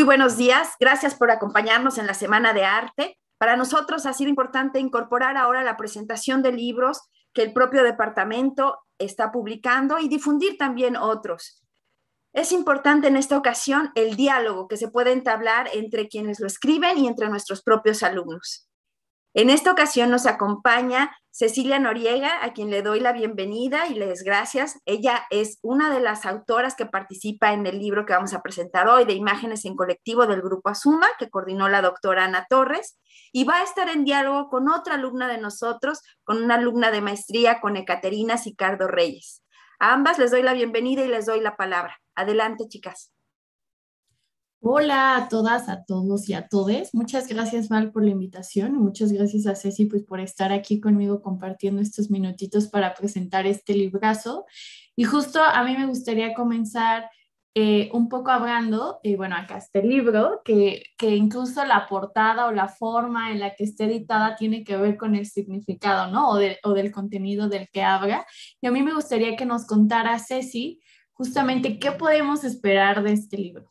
Muy buenos días, gracias por acompañarnos en la Semana de Arte. Para nosotros ha sido importante incorporar ahora la presentación de libros que el propio departamento está publicando y difundir también otros. Es importante en esta ocasión el diálogo que se puede entablar entre quienes lo escriben y entre nuestros propios alumnos. En esta ocasión nos acompaña Cecilia Noriega, a quien le doy la bienvenida y les gracias. Ella es una de las autoras que participa en el libro que vamos a presentar hoy de Imágenes en Colectivo del Grupo Asuma, que coordinó la doctora Ana Torres, y va a estar en diálogo con otra alumna de nosotros, con una alumna de maestría, con Ecaterina Sicardo Reyes. A ambas les doy la bienvenida y les doy la palabra. Adelante, chicas. Hola a todas, a todos y a todes. Muchas gracias, Mal, por la invitación. Muchas gracias a Ceci pues, por estar aquí conmigo compartiendo estos minutitos para presentar este librazo. Y justo a mí me gustaría comenzar eh, un poco hablando, y eh, bueno, acá este libro, que, incluso la portada o la forma en la que está editada tiene que ver con el significado, ¿no? O, o del contenido del que habla. Y a mí me gustaría que nos contara Ceci justamente qué podemos esperar de este libro.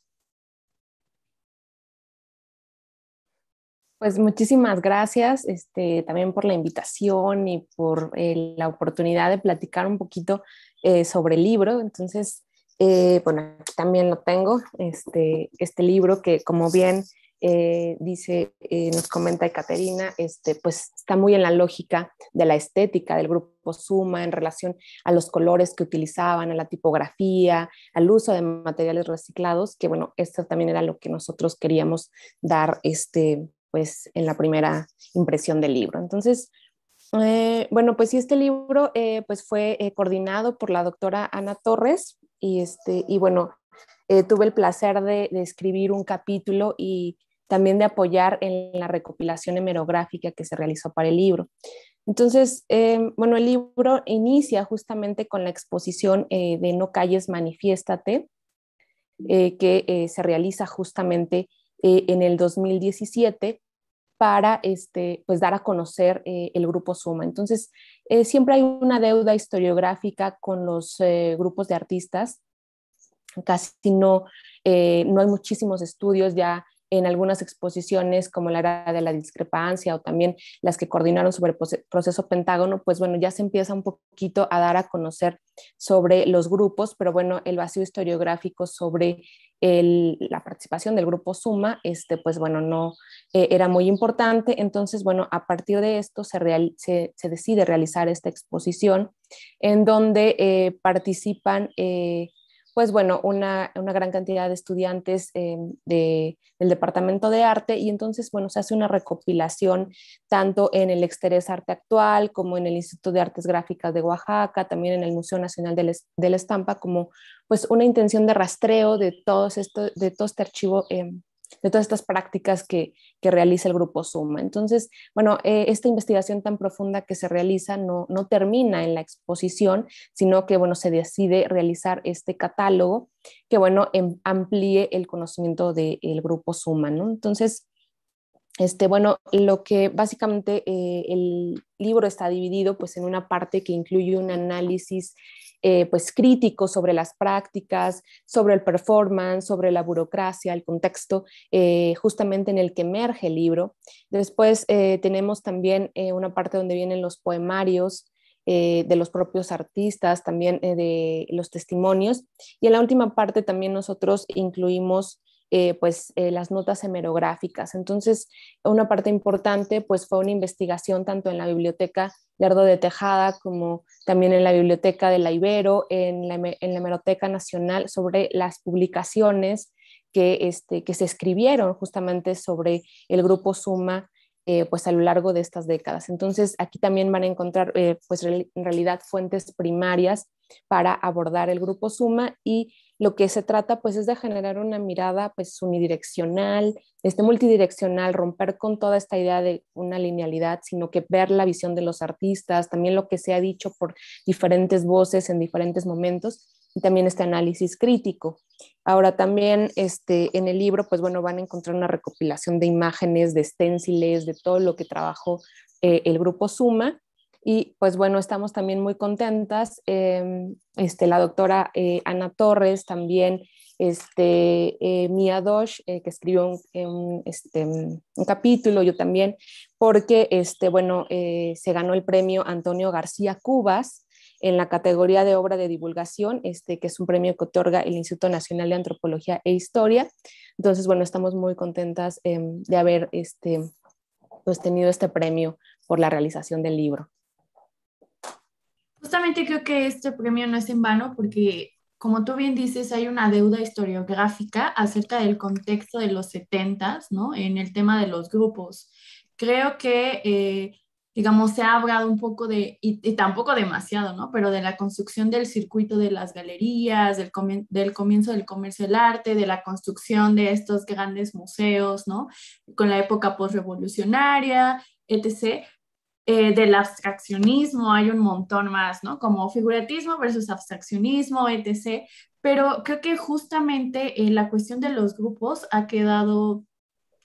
Pues muchísimas gracias este, también por la invitación y por eh, la oportunidad de platicar un poquito eh, sobre el libro. Entonces, eh, bueno, aquí también lo tengo, este, este libro que como bien dice, nos comenta Caterina, este, pues está muy en la lógica de la estética del grupo Suma en relación a los colores que utilizaban, a la tipografía, al uso de materiales reciclados, que bueno, esto también era lo que nosotros queríamos dar este, pues en la primera impresión del libro. Entonces, eh, bueno, pues este libro eh, pues fue eh, coordinado por la doctora Ana Torres y, este, y bueno, tuve el placer de, escribir un capítulo y también de apoyar en la recopilación hemerográfica que se realizó para el libro. Entonces, bueno, el libro inicia justamente con la exposición de No calles, manifiéstate, que se realiza justamente eh, en el 2017 para este, pues dar a conocer eh, el grupo Suma. Entonces, eh, siempre hay una deuda historiográfica con los grupos de artistas. Casi no, no hay muchísimos estudios ya en algunas exposiciones como la era de la discrepancia o también las que coordinaron sobre el proceso Pentágono, pues bueno, ya se empieza un poquito a dar a conocer sobre los grupos, pero bueno, el vacío historiográfico sobre la participación del grupo Suma, este, pues bueno, no eh, era muy importante. Entonces, bueno, a partir de esto se, decide realizar esta exposición en donde eh, participan... Eh, pues bueno, una, una gran cantidad de estudiantes eh, de, del Departamento de Arte y entonces, bueno, se hace una recopilación tanto en el Exterés Arte Actual como en el Instituto de Artes Gráficas de Oaxaca, también en el Museo Nacional de la, Estampa, como pues una intención de rastreo de, todos esto, de todo este archivo eh, de todas estas prácticas que, realiza el grupo Suma. Entonces, bueno, eh, esta investigación tan profunda que se realiza no, no termina en la exposición, sino que, bueno, se decide realizar este catálogo que, bueno, em, amplíe el conocimiento del grupo Suma, ¿no? Entonces, este, bueno, lo que básicamente eh, el libro está dividido pues en una parte que incluye un análisis eh, pues críticos sobre las prácticas, sobre el performance, sobre la burocracia, el contexto eh, justamente en el que emerge el libro. Después eh, tenemos también una parte donde vienen los poemarios, de los propios artistas, también de los testimonios. Y en la última parte también nosotros incluimos eh, pues eh, las notas hemerográficas. Entonces, una parte importante pues fue una investigación tanto en la biblioteca Lerdo de Tejada como también en la biblioteca de la Ibero, en la, Hemeroteca Nacional sobre las publicaciones que, este, que se escribieron justamente sobre el grupo Suma eh, pues a lo largo de estas décadas. Entonces aquí también van a encontrar pues en realidad fuentes primarias para abordar el grupo Suma y lo que se trata pues es de generar una mirada pues unidireccional, este multidireccional, romper con toda esta idea de una linealidad, sino que ver la visión de los artistas, también lo que se ha dicho por diferentes voces en diferentes momentos y también este análisis crítico. Ahora también este, en el libro, pues bueno, van a encontrar una recopilación de imágenes, de esténciles, de todo lo que trabajó eh, el grupo Suma y pues bueno, estamos también muy contentas. Em, este, la doctora eh, Ana Torres, también este, eh, Mia Dosh, eh, que escribió un, este, capítulo, yo también, porque este, bueno, se ganó el premio Antonio García Cubas en la categoría de obra de divulgación, este, que es un premio que otorga el Instituto Nacional de Antropología e Historia. Entonces, bueno, estamos muy contentas em, de haber este, pues, tenido este premio por la realización del libro. Justamente creo que este premio no es en vano porque, como tú bien dices, hay una deuda historiográfica acerca del contexto de los 70, ¿no? En el tema de los grupos. Creo que, eh, digamos, se ha hablado un poco de, y, tampoco demasiado, ¿no? Pero de la construcción del circuito de las galerías, del, del comienzo del comercio del arte, de la construcción de estos grandes museos, ¿no? Con la época postrevolucionaria, etc. Eh, del abstraccionismo, hay un montón más, ¿no? Como figuratismo versus abstraccionismo, etc. Pero creo que justamente eh, la cuestión de los grupos ha quedado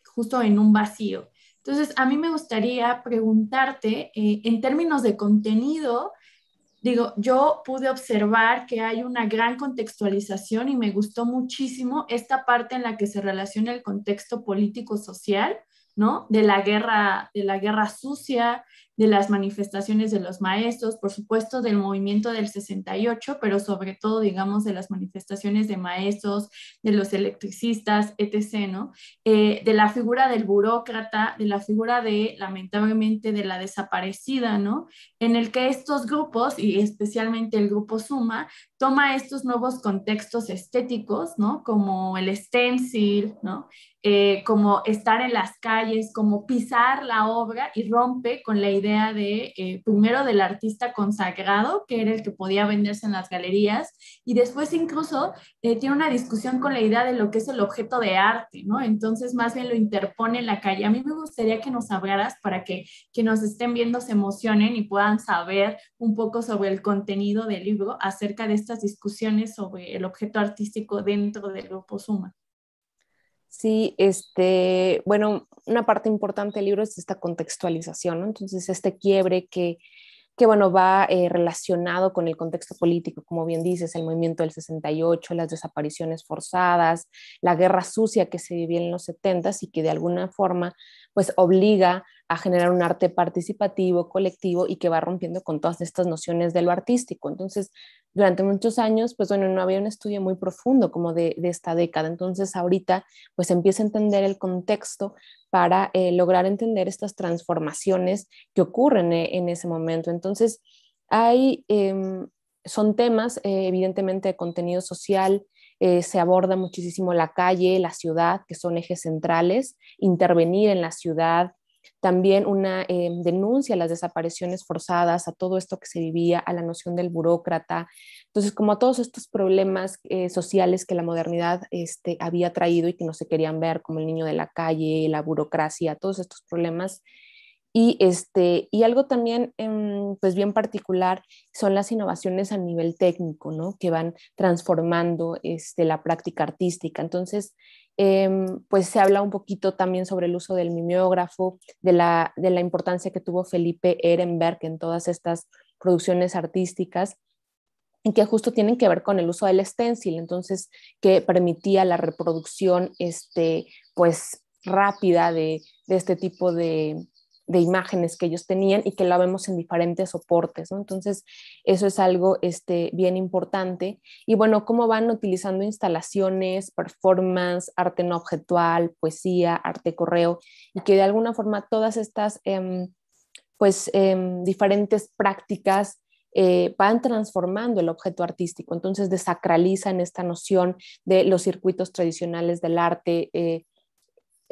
justo en un vacío. Entonces, a mí me gustaría preguntarte, eh, en términos de contenido, digo, yo pude observar que hay una gran contextualización y me gustó muchísimo esta parte en la que se relaciona el contexto político-social, ¿no? De la guerra, de la guerra sucia, de las manifestaciones de los maestros, por supuesto del movimiento del 68, pero sobre todo, digamos, de las manifestaciones de maestros, de los electricistas, etc., eh, de la figura del burócrata, de la figura de, lamentablemente, de la desaparecida, ¿no? En el que estos grupos, y especialmente el grupo Suma, toma estos nuevos contextos estéticos, Como el stencil, ¿no? Eh, como estar en las calles, como pisar la obra y rompe con la idea idea de, eh, primero, del artista consagrado, que era el que podía venderse en las galerías, y después incluso eh, tiene una discusión con la idea de lo que es el objeto de arte, ¿no? Entonces, más bien lo interpone en la calle. A mí me gustaría que nos hablaras para que, que nos estén viendo se emocionen y puedan saber un poco sobre el contenido del libro acerca de estas discusiones sobre el objeto artístico dentro del grupo Suma. Sí, este, bueno, una parte importante del libro es esta contextualización, ¿no? Entonces, este quiebre que, que bueno, va eh, relacionado con el contexto político, como bien dices, el movimiento del 68, las desapariciones forzadas, la guerra sucia que se vivía en los 70 y que de alguna forma, pues, obliga a generar un arte participativo, colectivo y que va rompiendo con todas estas nociones de lo artístico. Entonces, durante muchos años, pues bueno, no había un estudio muy profundo como de, esta década. Entonces, ahorita, pues empieza a entender el contexto para eh, lograr entender estas transformaciones que ocurren eh, en ese momento. Entonces, hay, em, son temas, eh, evidentemente, de contenido social, se aborda muchísimo la calle, la ciudad, que son ejes centrales, intervenir en la ciudad, también una eh, denuncia a las desapariciones forzadas, a todo esto que se vivía, a la noción del burócrata. Entonces, como a todos estos problemas eh, sociales que la modernidad este, había traído y que no se querían ver, como el niño de la calle, la burocracia, todos estos problemas y, este, y algo también em, pues bien particular son las innovaciones a nivel técnico, ¿no? que van transformando este, la práctica artística. Entonces, Em, pues se habla un poquito también sobre el uso del mimeógrafo, de la, de la importancia que tuvo Felipe Ehrenberg en todas estas producciones artísticas y que justo tienen que ver con el uso del stencil, entonces que permitía la reproducción este, pues, rápida de este tipo de, de imágenes que ellos tenían y que la vemos en diferentes soportes, Entonces, eso es algo este, bien importante. Y bueno, cómo van utilizando instalaciones, performance, arte no objetual, poesía, arte correo, y que de alguna forma todas estas, em, pues, em, diferentes prácticas eh, van transformando el objeto artístico, entonces desacralizan esta noción de los circuitos tradicionales del arte, eh,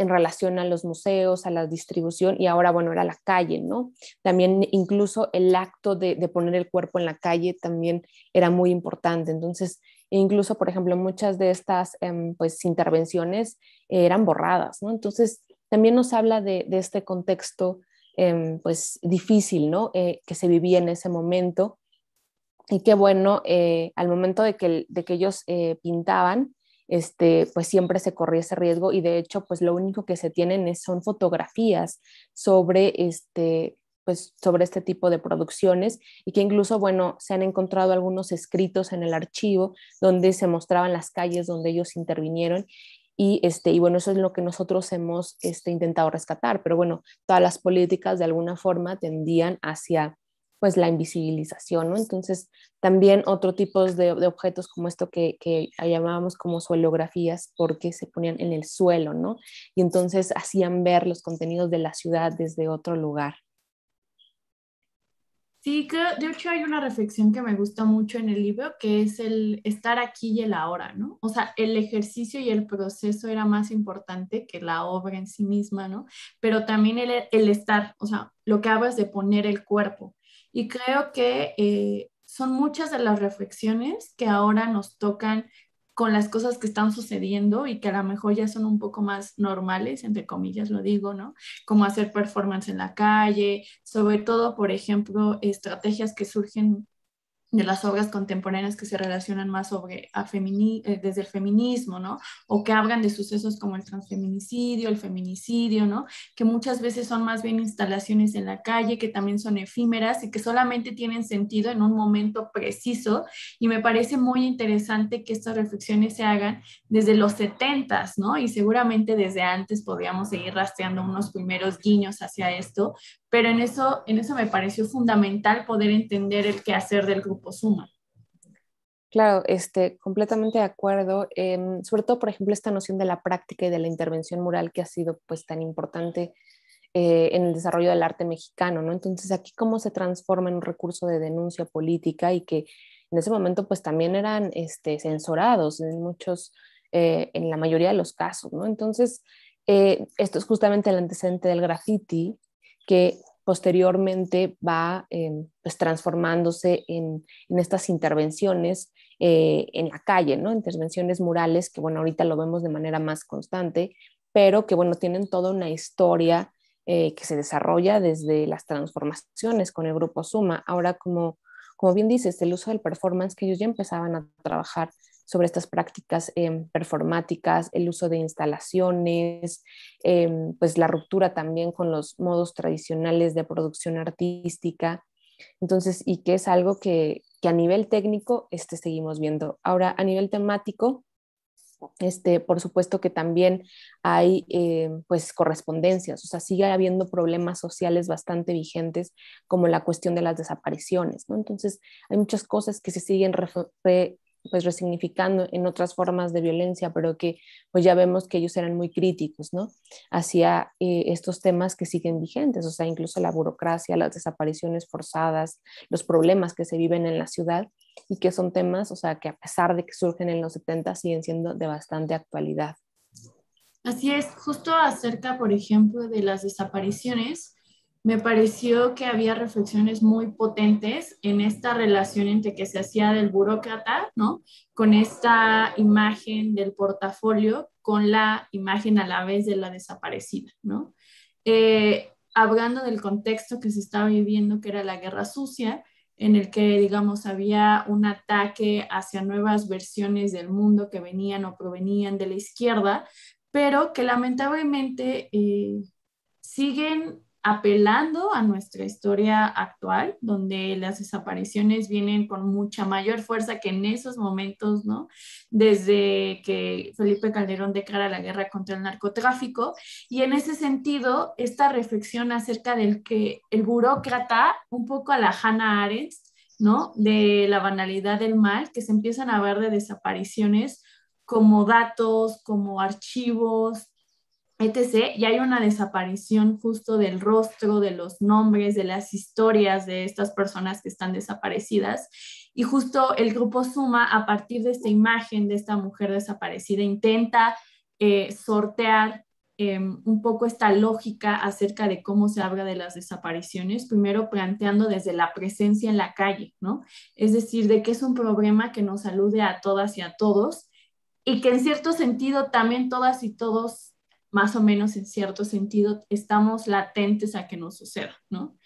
en relación a los museos, a la distribución y ahora, bueno, era la calle, ¿no? También incluso el acto de, poner el cuerpo en la calle también era muy importante. Entonces, incluso, por ejemplo, muchas de estas em, pues, intervenciones eran borradas, ¿no? Entonces, también nos habla de, este contexto em, pues, difícil, ¿no? Eh, que se vivía en ese momento. Y qué bueno, eh, al momento de que, de que ellos eh, pintaban, este, pues siempre se corría ese riesgo y de hecho, pues lo único que se tienen son fotografías sobre este, pues sobre este tipo de producciones y que incluso, bueno, se han encontrado algunos escritos en el archivo donde se mostraban las calles donde ellos intervinieron y, este, y bueno, eso es lo que nosotros hemos este, intentado rescatar, pero bueno, todas las políticas de alguna forma tendían hacia pues la invisibilización, ¿no? Entonces, también otro tipo de, objetos como esto que, llamábamos como suelografías, porque se ponían en el suelo, ¿no? Y entonces hacían ver los contenidos de la ciudad desde otro lugar. Sí, que de hecho hay una reflexión que me gusta mucho en el libro, que es el estar aquí y el ahora, ¿no? O sea, el ejercicio y el proceso era más importante que la obra en sí misma, ¿no? Pero también el, el estar, o sea, lo que hablas de poner el cuerpo, y creo que eh, son muchas de las reflexiones que ahora nos tocan con las cosas que están sucediendo y que a lo mejor ya son un poco más normales, entre comillas lo digo, ¿no? Como hacer performance en la calle, sobre todo, por ejemplo, estrategias que surgen de las obras contemporáneas que se relacionan más sobre a eh, desde el feminismo, ¿no? O que hablan de sucesos como el transfeminicidio, el feminicidio, ¿no? Que muchas veces son más bien instalaciones en la calle, que también son efímeras y que solamente tienen sentido en un momento preciso. Y me parece muy interesante que estas reflexiones se hagan desde los setentas, ¿no? Y seguramente desde antes podríamos seguir rastreando unos primeros guiños hacia esto, pero en eso, en eso me pareció fundamental poder entender el quehacer del grupo Suma. Claro, este, completamente de acuerdo. Em, sobre todo, por ejemplo, esta noción de la práctica y de la intervención mural que ha sido pues tan importante eh, en el desarrollo del arte mexicano, ¿no? Entonces, aquí cómo se transforma en un recurso de denuncia política y que en ese momento pues también eran este, censurados en muchos, eh, en la mayoría de los casos, ¿no? Entonces, eh, esto es justamente el antecedente del graffiti, que posteriormente va em, pues, transformándose en, estas intervenciones eh, en la calle, ¿no? Intervenciones murales que, bueno, ahorita lo vemos de manera más constante, pero que, bueno, tienen toda una historia eh, que se desarrolla desde las transformaciones con el grupo Suma. Ahora, como, como bien dices, el uso del performance que ellos ya empezaban a trabajar sobre estas prácticas em, performáticas, el uso de instalaciones, em, pues la ruptura también con los modos tradicionales de producción artística. Entonces, y que es algo que, a nivel técnico este, seguimos viendo. Ahora, a nivel temático, este, por supuesto que también hay em, pues correspondencias, o sea, sigue habiendo problemas sociales bastante vigentes como la cuestión de las desapariciones, ¿no? Entonces, hay muchas cosas que se siguen pues resignificando en otras formas de violencia, pero que pues ya vemos que ellos eran muy críticos, ¿no? Hacia eh, estos temas que siguen vigentes, o sea, incluso la burocracia, las desapariciones forzadas, los problemas que se viven en la ciudad y que son temas, o sea, que a pesar de que surgen en los 70, siguen siendo de bastante actualidad. Así es, justo acerca, por ejemplo, de las desapariciones, me pareció que había reflexiones muy potentes en esta relación entre que se hacía del burócrata, ¿no? Con esta imagen del portafolio, con la imagen a la vez de la desaparecida, ¿no? Eh, hablando del contexto que se estaba viviendo, que era la guerra sucia, en el que, digamos, había un ataque hacia nuevas versiones del mundo que venían o provenían de la izquierda, pero que lamentablemente eh, siguen apelando a nuestra historia actual, donde las desapariciones vienen con mucha mayor fuerza que en esos momentos, ¿no? Desde que Felipe Calderón declara la guerra contra el narcotráfico. Y en ese sentido, esta reflexión acerca del que el burócrata, un poco a la Hannah Arendt, ¿no? De la banalidad del mal, que se empiezan a ver de desapariciones como datos, como archivos, y hay una desaparición justo del rostro, de los nombres, de las historias de estas personas que están desaparecidas. Y justo el grupo Suma, a partir de esta imagen de esta mujer desaparecida, intenta eh, sortear eh, un poco esta lógica acerca de cómo se habla de las desapariciones, primero planteando desde la presencia en la calle, ¿no? Es decir, de que es un problema que nos alude a todas y a todos y que en cierto sentido también todas y todos más o menos en cierto sentido estamos latentes a que nos suceda, ¿no?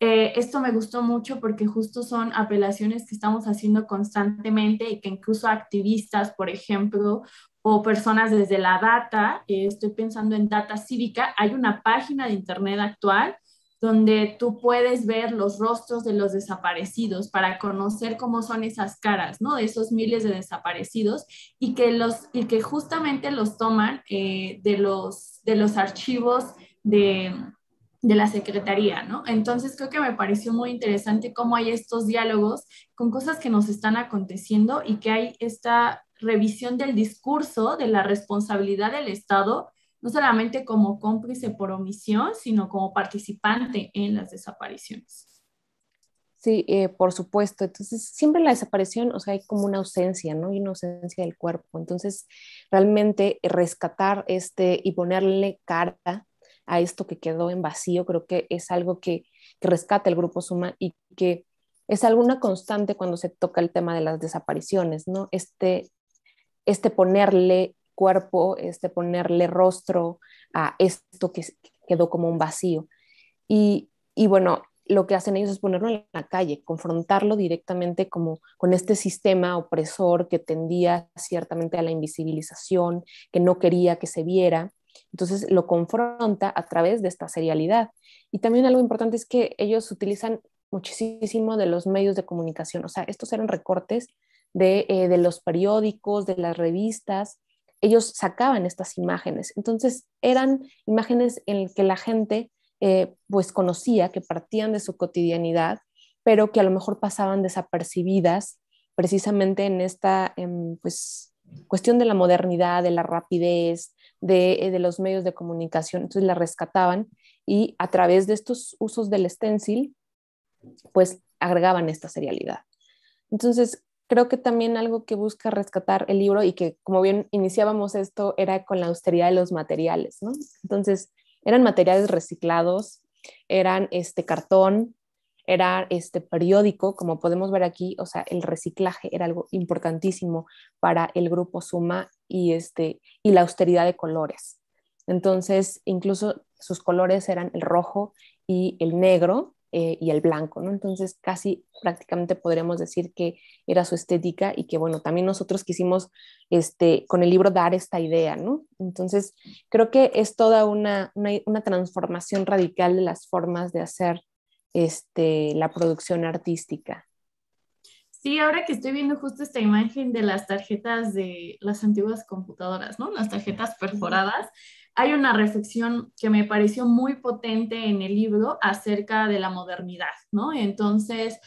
Eh, esto me gustó mucho porque justo son apelaciones que estamos haciendo constantemente y que incluso activistas, por ejemplo, o personas desde la data, eh, estoy pensando en data cívica, hay una página de internet actual donde tú puedes ver los rostros de los desaparecidos para conocer cómo son esas caras, ¿no? De esos miles de desaparecidos y que, los, y que justamente los toman eh, de, los, de los archivos de, de la Secretaría, ¿no? Entonces creo que me pareció muy interesante cómo hay estos diálogos con cosas que nos están aconteciendo y que hay esta revisión del discurso, de la responsabilidad del Estado no solamente como cómplice por omisión, sino como participante en las desapariciones. Sí, eh, por supuesto. Entonces, siempre la desaparición, o sea, hay como una ausencia, ¿no? y una ausencia del cuerpo. Entonces, realmente eh, rescatar este y ponerle cara a esto que quedó en vacío, creo que es algo que, rescata el grupo Suma y que es alguna constante cuando se toca el tema de las desapariciones, ¿no? Este, este ponerle cuerpo, este, ponerle rostro a esto que quedó como un vacío. Y, y bueno, lo que hacen ellos es ponerlo en la calle, confrontarlo directamente como con este sistema opresor que tendía ciertamente a la invisibilización, que no quería que se viera. Entonces lo confronta a través de esta serialidad. Y también algo importante es que ellos utilizan muchísimo de los medios de comunicación. O sea, estos eran recortes de, eh, de los periódicos, de las revistas, ellos sacaban estas imágenes. Entonces eran imágenes en que la gente eh, pues conocía, que partían de su cotidianidad, pero que a lo mejor pasaban desapercibidas precisamente en esta em, pues, cuestión de la modernidad, de la rapidez, de, eh, de, los medios de comunicación. Entonces la rescataban y a través de estos usos del stencil, pues agregaban esta serialidad. Entonces, creo que también algo que busca rescatar el libro y que, como bien iniciábamos esto, era con la austeridad de los materiales, ¿no? Entonces, eran materiales reciclados, eran este cartón, era este periódico, como podemos ver aquí, o sea, el reciclaje era algo importantísimo para el grupo Suma y este y la austeridad de colores. Entonces, incluso sus colores eran el rojo y el negro, eh, y el blanco, ¿no? Entonces casi prácticamente podremos decir que era su estética y que bueno, también nosotros quisimos este, con el libro dar esta idea, ¿no? Entonces creo que es toda una, una, una transformación radical de las formas de hacer este, la producción artística. Sí, ahora que estoy viendo justo esta imagen de las tarjetas de las antiguas computadoras, ¿no? Las tarjetas perforadas, hay una reflexión que me pareció muy potente en el libro acerca de la modernidad, ¿no? Entonces,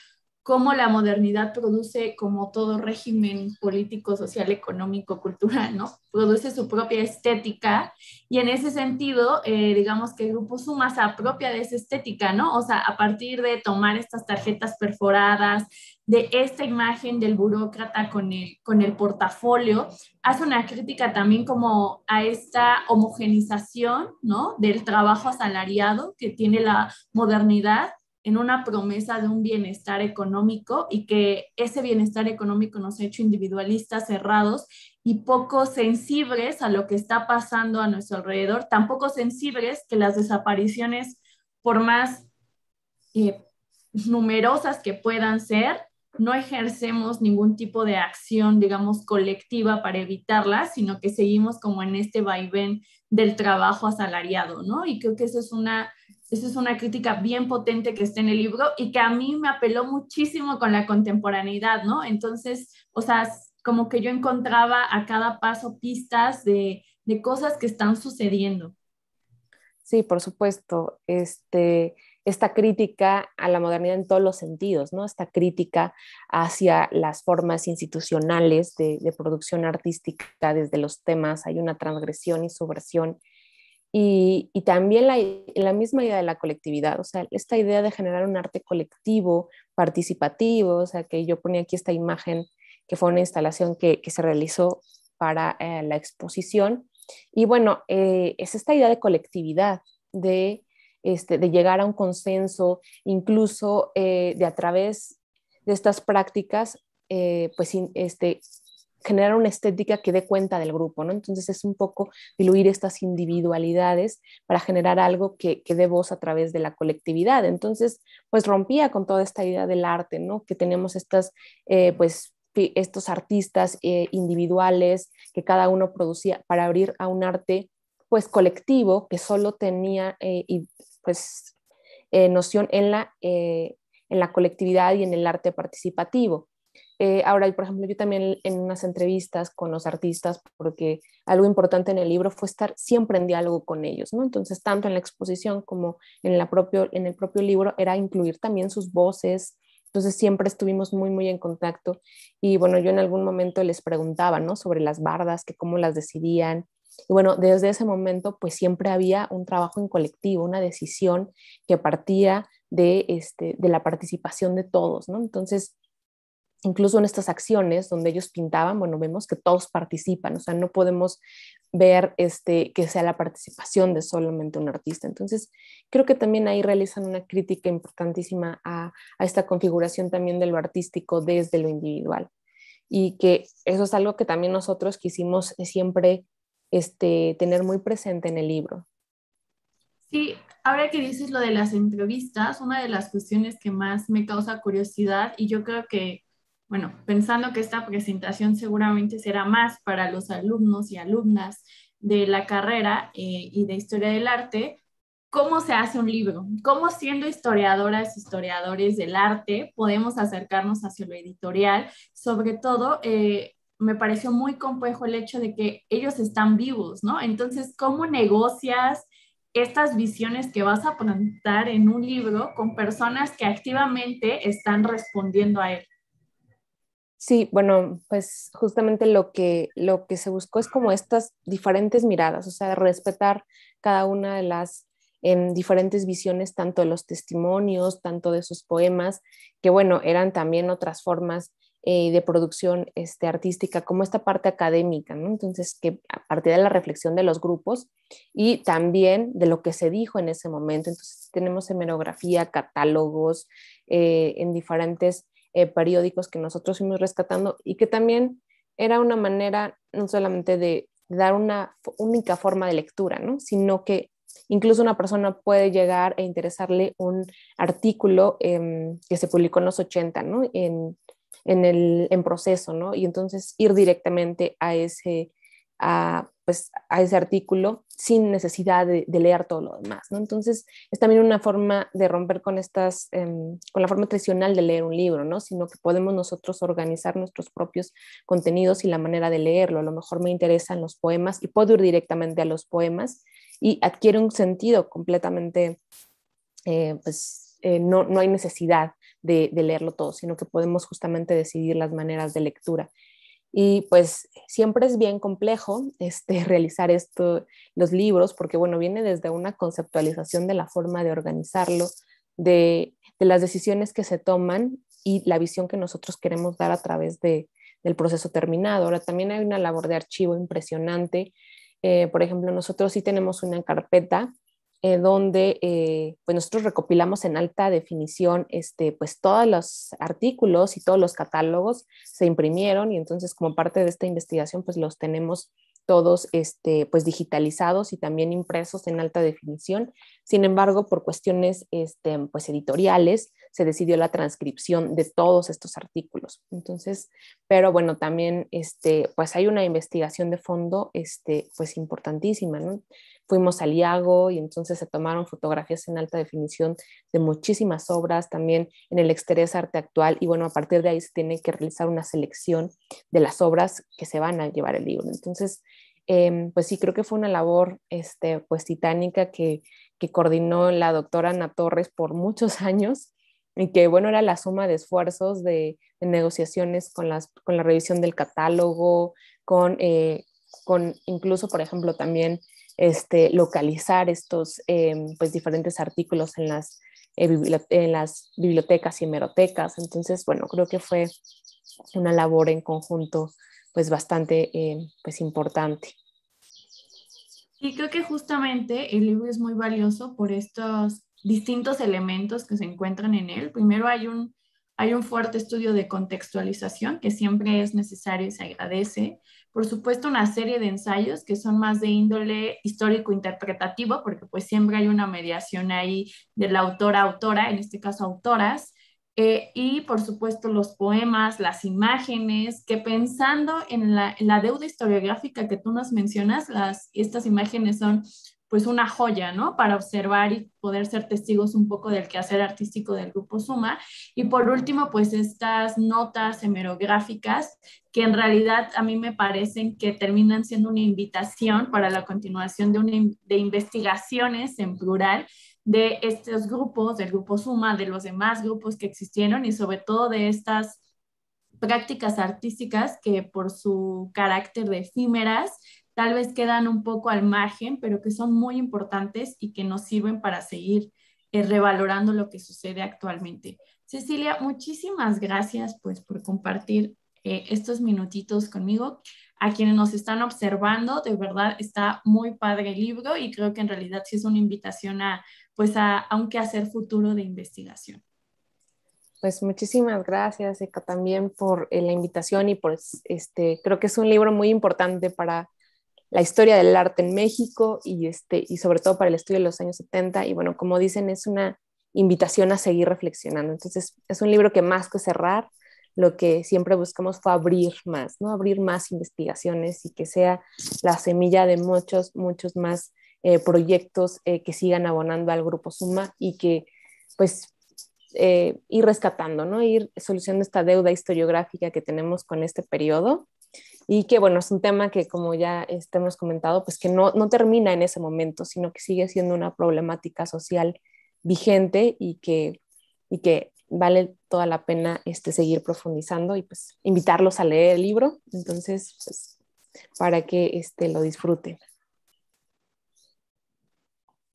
cómo la modernidad produce, como todo régimen político, social, económico, cultural, ¿no? Produce su propia estética y en ese sentido, eh, digamos que el grupo Suma se apropia de esa estética, ¿no? O sea, a partir de tomar estas tarjetas perforadas, de esta imagen del burócrata con el, con el portafolio, hace una crítica también como a esta homogenización ¿no? del trabajo asalariado que tiene la modernidad en una promesa de un bienestar económico y que ese bienestar económico nos ha hecho individualistas cerrados y poco sensibles a lo que está pasando a nuestro alrededor, tan poco sensibles que las desapariciones, por más eh, numerosas que puedan ser, no ejercemos ningún tipo de acción, digamos, colectiva para evitarla, sino que seguimos como en este vaivén del trabajo asalariado, ¿no? Y creo que eso es una, eso es una crítica bien potente que está en el libro y que a mí me apeló muchísimo con la contemporaneidad, ¿no? Entonces, o sea, como que yo encontraba a cada paso pistas de, de cosas que están sucediendo. Sí, por supuesto. Este, esta crítica a la modernidad en todos los sentidos, ¿no? Esta crítica hacia las formas institucionales de, producción artística desde los temas, hay una transgresión y subversión. Y, también la, misma idea de la colectividad, o sea, esta idea de generar un arte colectivo, participativo, o sea, que yo ponía aquí esta imagen que fue una instalación que, se realizó para eh, la exposición. Y bueno, eh, es esta idea de colectividad, de este, de llegar a un consenso, incluso eh, de a través de estas prácticas, eh, pues este, generar una estética que dé cuenta del grupo, ¿no? Entonces es un poco diluir estas individualidades para generar algo que, que dé voz a través de la colectividad. Entonces, pues rompía con toda esta idea del arte, ¿no? Que tenemos estas, eh, pues estos artistas individuales que cada uno producía para abrir a un arte pues colectivo que solo tenía pues, eh, noción eh, en la, colectividad y en el arte participativo. Eh, ahora, por ejemplo, yo también en unas entrevistas con los artistas, porque algo importante en el libro fue estar siempre en diálogo con ellos, ¿no? Entonces, tanto en la exposición como en, la propio, en el propio libro era incluir también sus voces. Entonces, siempre estuvimos muy, muy en contacto. Y bueno, yo en algún momento les preguntaba, ¿no? Sobre las bardas, que cómo las decidían, y bueno, desde ese momento pues siempre había un trabajo en colectivo, una decisión que partía de, este, de la participación de todos, ¿no? Entonces, incluso en estas acciones donde ellos pintaban, bueno, vemos que todos participan, o sea, no podemos ver este, que sea la participación de solamente un artista. Entonces, creo que también ahí realizan una crítica importantísima a, a esta configuración también de lo artístico desde lo individual. Y que eso es algo que también nosotros quisimos siempre este, tener muy presente en el libro. Sí, ahora que dices lo de las entrevistas, una de las cuestiones que más me causa curiosidad y yo creo que, bueno, pensando que esta presentación seguramente será más para los alumnos y alumnas de la carrera eh, y de historia del arte, ¿cómo se hace un libro? ¿Cómo siendo historiadoras, historiadores del arte, podemos acercarnos hacia lo editorial? Sobre todo... Eh, me pareció muy complejo el hecho de que ellos están vivos, ¿no? Entonces, ¿cómo negocias estas visiones que vas a plantar en un libro con personas que activamente están respondiendo a él? Sí, bueno, pues justamente lo que, lo que se buscó es como estas diferentes miradas, o sea, respetar cada una de las en em, diferentes visiones, tanto de los testimonios, tanto de sus poemas, que bueno, eran también otras formas eh, de producción este, artística, como esta parte académica, ¿no? Entonces, que a partir de la reflexión de los grupos y también de lo que se dijo en ese momento, entonces tenemos hemerografía, catálogos eh, en diferentes eh, periódicos que nosotros fuimos rescatando y que también era una manera no solamente de dar una única forma de lectura, ¿no? sino que Incluso una persona puede llegar e interesarle un artículo em, que se publicó en los 80, ¿no? En, en, el, proceso, ¿no? Y entonces ir directamente a ese, a, pues, a ese artículo sin necesidad de, leer todo lo demás, ¿no? Entonces es también una forma de romper con estas, em, con la forma tradicional de leer un libro, ¿no? Sino que podemos nosotros organizar nuestros propios contenidos y la manera de leerlo. A lo mejor me interesan los poemas y puedo ir directamente a los poemas y adquiere un sentido completamente, eh, pues, eh, no, no hay necesidad de, leerlo todo, sino que podemos justamente decidir las maneras de lectura. Y pues siempre es bien complejo este, realizar esto, los libros, porque bueno, viene desde una conceptualización de la forma de organizarlo, de, las decisiones que se toman y la visión que nosotros queremos dar a través del proceso terminado. Ahora, también hay una labor de archivo impresionante. Eh, por ejemplo, nosotros sí tenemos una carpeta eh, donde eh, pues, nosotros recopilamos en alta definición este, pues todos los artículos y todos los catálogos se imprimieron y entonces como parte de esta investigación pues los tenemos todos este, pues digitalizados y también impresos en alta definición. Sin embargo, por cuestiones este, pues editoriales, se decidió la transcripción de todos estos artículos. Entonces, pero bueno, también este, pues hay una investigación de fondo este, pues importantísima, ¿no? Fuimos a Liago y entonces se tomaron fotografías en alta definición de muchísimas obras, también en el Exterés Arte Actual, y bueno, a partir de ahí se tiene que realizar una selección de las obras que se van a llevar el libro. Entonces, em, pues sí, creo que fue una labor este, pues titánica que, que coordinó la doctora Ana Torres por muchos años y que bueno, era la suma de esfuerzos de, negociaciones con, las, con la revisión del catálogo, con, eh, con incluso, por ejemplo, también este, localizar estos em, pues, diferentes artículos en las, eh, en las bibliotecas y hemerotecas. Entonces, bueno, creo que fue una labor en conjunto pues bastante em, pues importante. Y creo que justamente el libro es muy valioso por estos distintos elementos que se encuentran en él. Primero hay un, hay un fuerte estudio de contextualización que siempre es necesario y se agradece. Por supuesto, una serie de ensayos que son más de índole histórico-interpretativo, porque pues siempre hay una mediación ahí del autor a autora, en este caso autoras. Eh, y por supuesto los poemas, las imágenes, que pensando en la, deuda historiográfica que tú nos mencionas, las, estas imágenes son pues una joya, ¿no? Para observar y poder ser testigos un poco del quehacer artístico del grupo Suma. Y por último, pues estas notas hemerográficas que en realidad a mí me parecen que terminan siendo una invitación para la continuación de, de investigaciones en plural de estos grupos, del grupo Suma, de los demás grupos que existieron y sobre todo de estas prácticas artísticas que por su carácter de efímeras tal vez quedan un poco al margen, pero que son muy importantes y que nos sirven para seguir eh, revalorando lo que sucede actualmente. Cecilia, muchísimas gracias pues por compartir eh, estos minutitos conmigo. A quienes nos están observando, de verdad está muy padre el libro y creo que en realidad sí es una invitación a, pues a, a un quehacer futuro de investigación. Pues muchísimas gracias, Eka, también por eh, la invitación y por pues, este, creo que es un libro muy importante para la historia del arte en México y, este, y sobre todo para el estudio de los años 70. Y bueno, como dicen, es una invitación a seguir reflexionando. Entonces, es un libro que más que cerrar, lo que siempre buscamos fue abrir más, ¿no? Abrir más investigaciones y que sea la semilla de muchos, muchos más eh, proyectos eh, que sigan abonando al Grupo Suma y que, pues, eh, ir rescatando, ¿no? Ir solucionando esta deuda historiográfica que tenemos con este periodo y que bueno, es un tema que como ya este, hemos comentado, pues que no, termina en ese momento, sino que sigue siendo una problemática social vigente y que, y que vale toda la pena este, seguir profundizando y pues invitarlos a leer el libro, entonces pues, para que este, lo disfruten.